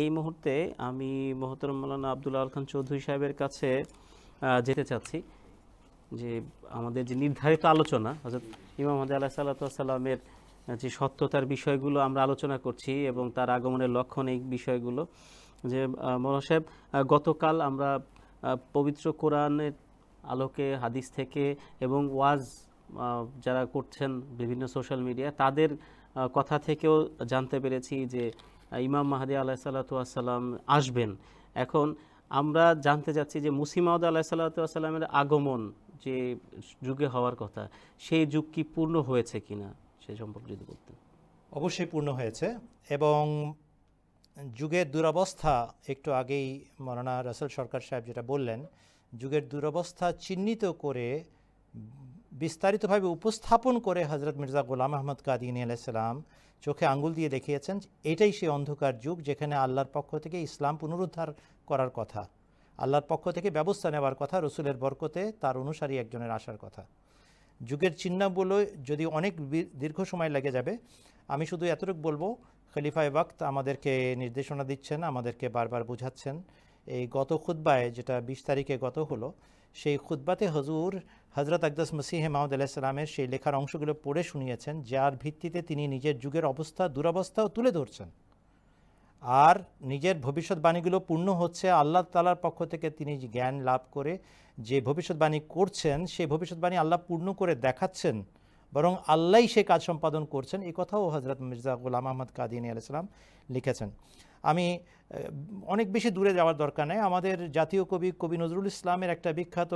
এই মুহূর্তে আমি মহতরম মৌলানা আবদুল্লা আল খান চৌধুরী সাহেবের কাছে যেতে চাচ্ছি যে আমাদের যে নির্ধারিত আলোচনা হজরত ইমাম হাজ আল্লাহ সাল্লাতামের যে সত্যতার বিষয়গুলো আমরা আলোচনা করছি এবং তার আগমনের লক্ষণ এই বিষয়গুলো যে মৌলানা সাহেব গতকাল আমরা পবিত্র কোরআনের আলোকে হাদিস থেকে এবং ওয়াজ যারা করছেন বিভিন্ন সোশ্যাল মিডিয়া তাদের কথা থেকেও জানতে পেরেছি যে ইমাম মাহাদি আলাহ সাল্লাতুয়াসাল্লাম আসবেন এখন আমরা জানতে চাচ্ছি যে মুসিমাউদ আলাহ সাল্লাতুয়াসাল্লামের আগমন যে যুগে হওয়ার কথা সেই যুগ কি পূর্ণ হয়েছে কিনা সে সম্পর্কে যদি বলতেন অবশ্যই পূর্ণ হয়েছে এবং যুগের দুরবস্থা একটু আগেই মরানা রাসেল সরকার সাহেব যেটা বললেন যুগের দুরবস্থা চিহ্নিত করে বিস্তারিতভাবে উপস্থাপন করে হজরত মির্জা গোলাম আহমদ কাদিনী আলাইসাল্লাম চোখে আঙ্গুল দিয়ে দেখিয়েছেন এটাই সেই অন্ধকার যুগ যেখানে আল্লাহর পক্ষ থেকে ইসলাম পুনরুদ্ধার করার কথা আল্লাহর পক্ষ থেকে ব্যবস্থা নেওয়ার কথা রসুলের বরকতে তার অনুসারী একজনের আসার কথা যুগের চিহ্নগুলো যদি অনেক দীর্ঘ সময় লেগে যাবে আমি শুধু এতটুকু বলবো খলিফা ওয়াক্ত আমাদেরকে নির্দেশনা দিচ্ছেন আমাদেরকে বারবার বুঝাচ্ছেন এই গত খুদ্বায় যেটা বিশ তারিখে গত হলো সেই খুদ্বাতে হজুর হজরত আকদাস মসিহে মাহমুদ সালামের সেই লেখার অংশগুলো পড়ে শুনিয়েছেন যার ভিত্তিতে তিনি নিজের যুগের অবস্থা দুরবস্থাও তুলে ধরছেন আর নিজের ভবিষ্যৎবাণীগুলো পূর্ণ হচ্ছে আল্লাহ তালার পক্ষ থেকে তিনি জ্ঞান লাভ করে যে ভবিষ্যৎবাণী করছেন সেই ভবিষ্যৎবাণী আল্লাহ পূর্ণ করে দেখাচ্ছেন বরং আল্লাহ সে কাজ সম্পাদন করছেন এ কথাও হজরত মির্জা গুলাম আহমদ কাদিনী আলাইসালাম লিখেছেন আমি অনেক বেশি দূরে যাওয়ার দরকার নেই আমাদের জাতীয় কবি কবি নজরুল ইসলামের একটা বিখ্যাত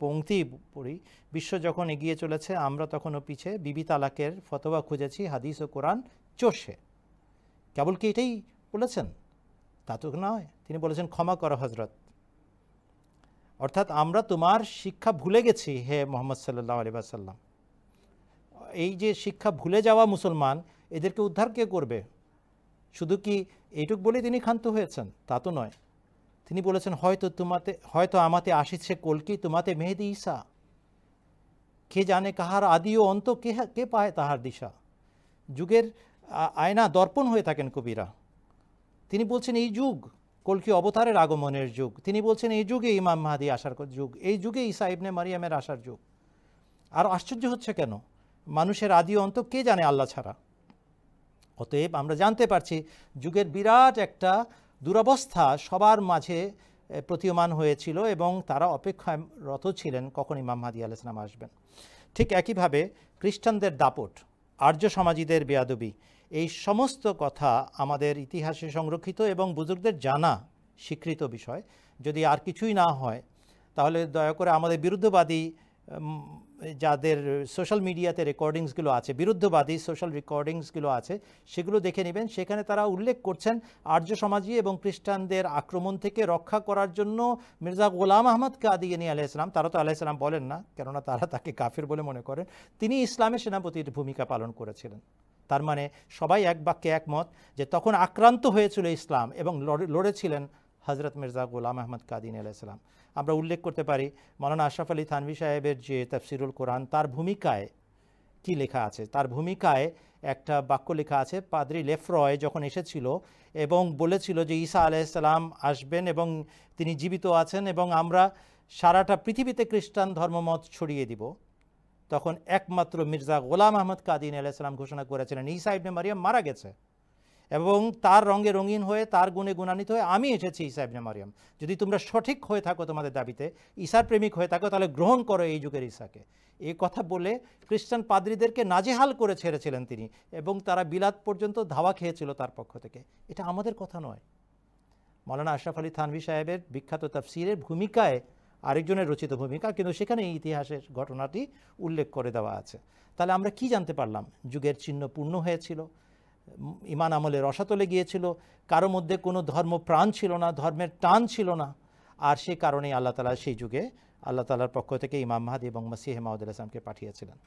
পংক্তি পড়ি বিশ্ব যখন এগিয়ে চলেছে আমরা তখনও পিছে বিবি তালাকের ফতোয়া খুঁজেছি হাদিস ও কোরআন চষে কেবল কি এটাই বলেছেন তা তো নয় তিনি বলেছেন ক্ষমা করো হজরত অর্থাৎ আমরা তোমার শিক্ষা ভুলে গেছি হে মোহাম্মদ সাল্লাহ আলী এই যে শিক্ষা ভুলে যাওয়া মুসলমান এদেরকে উদ্ধার কে করবে শুধু কি এইটুক বলে তিনি ক্ষান্ত হয়েছেন তা তো নয় তিনি বলেছেন হয়তো তোমাতে হয়তো আমাতে আসিছে কলকি তোমাতে মেহেদি ঈশা কে জানে কাহার আদি ও অন্ত কে কে পায় তাহার দিশা যুগের আয়না দর্পণ হয়ে থাকেন কবিরা তিনি বলছেন এই যুগ কলকি অবতারের আগমনের যুগ তিনি বলছেন এই যুগে ইমাম মাহাদি আসার যুগ এই যুগে ইসা ইবনে মারিয়ামের আসার যুগ আর আশ্চর্য হচ্ছে কেন মানুষের আদি অন্ত কে জানে আল্লাহ ছাড়া অতএব আমরা জানতে পারছি যুগের বিরাট একটা দুরবস্থা সবার মাঝে প্রতীয়মান হয়েছিল এবং তারা অপেক্ষায় রত ছিলেন কখন ইমাম মাহাদি আলাইসলাম আসবেন ঠিক একইভাবে খ্রিস্টানদের দাপট আর্য সমাজীদের বেয়াদবি এই সমস্ত কথা আমাদের ইতিহাসে সংরক্ষিত এবং বুজুর্গদের জানা স্বীকৃত বিষয় যদি আর কিছুই না হয় তাহলে দয়া করে আমাদের বিরুদ্ধবাদী যাদের সোশ্যাল মিডিয়াতে রেকর্ডিংসগুলো আছে বিরুদ্ধবাদী সোশ্যাল রেকর্ডিংসগুলো আছে সেগুলো দেখে নেবেন সেখানে তারা উল্লেখ করছেন আর্য সমাজি এবং খ্রিস্টানদের আক্রমণ থেকে রক্ষা করার জন্য মির্জা গোলাম আহমদ কাদিয়ানি আলাইসলাম তারা তো আলাইসলাম বলেন না কেননা তারা তাকে কাফির বলে মনে করেন তিনি ইসলামের সেনাপতির ভূমিকা পালন করেছিলেন তার মানে সবাই এক বাক্যে একমত যে তখন আক্রান্ত হয়েছিল ইসলাম এবং লড়েছিলেন হজরত মির্জা গোলাম আহমদ কাদিন আলাইসালাম আমরা উল্লেখ করতে পারি মৌলানা আশরাফ আলী থানভি সাহেবের যে তফসিরুল কোরআন তার ভূমিকায় কি লেখা আছে তার ভূমিকায় একটা বাক্য লেখা আছে পাদ্রি লেফরয় যখন এসেছিল এবং বলেছিল যে ঈসা আলাইসালাম আসবেন এবং তিনি জীবিত আছেন এবং আমরা সারাটা পৃথিবীতে খ্রিস্টান ধর্মমত ছড়িয়ে দিব তখন একমাত্র মির্জা গোলাম আহমদ কাদিন আলাইসালাম ঘোষণা করেছিলেন ঈসা ইবনে মারিয়াম মারা গেছে এবং তার রঙে রঙিন হয়ে তার গুণে গুণান্বিত হয়ে আমি এসেছি ঈসা ইবনে মারিয়াম যদি তোমরা সঠিক হয়ে থাকো তোমাদের দাবিতে ঈশার প্রেমিক হয়ে থাকো তাহলে গ্রহণ করো এই যুগের ঈশাকে এই কথা বলে খ্রিস্টান পাদ্রীদেরকে নাজেহাল করে ছেড়েছিলেন তিনি এবং তারা বিলাত পর্যন্ত ধাওয়া খেয়েছিল তার পক্ষ থেকে এটা আমাদের কথা নয় মৌলানা আশরাফ আলী থানভি সাহেবের বিখ্যাত তাফসিরের ভূমিকায় আরেকজনের রচিত ভূমিকা কিন্তু সেখানে এই ইতিহাসের ঘটনাটি উল্লেখ করে দেওয়া আছে তাহলে আমরা কি জানতে পারলাম যুগের চিহ্ন পূর্ণ হয়েছিল ইমান আমলের রসাতলে গিয়েছিল কারো মধ্যে কোনো ধর্ম প্রাণ ছিল না ধর্মের টান ছিল না আর সে কারণেই আল্লাহ তালা সেই যুগে আল্লাহ তালার পক্ষ থেকে ইমাম মাহাদি এবং মাসিহে মাহদুল আসলামকে পাঠিয়েছিলেন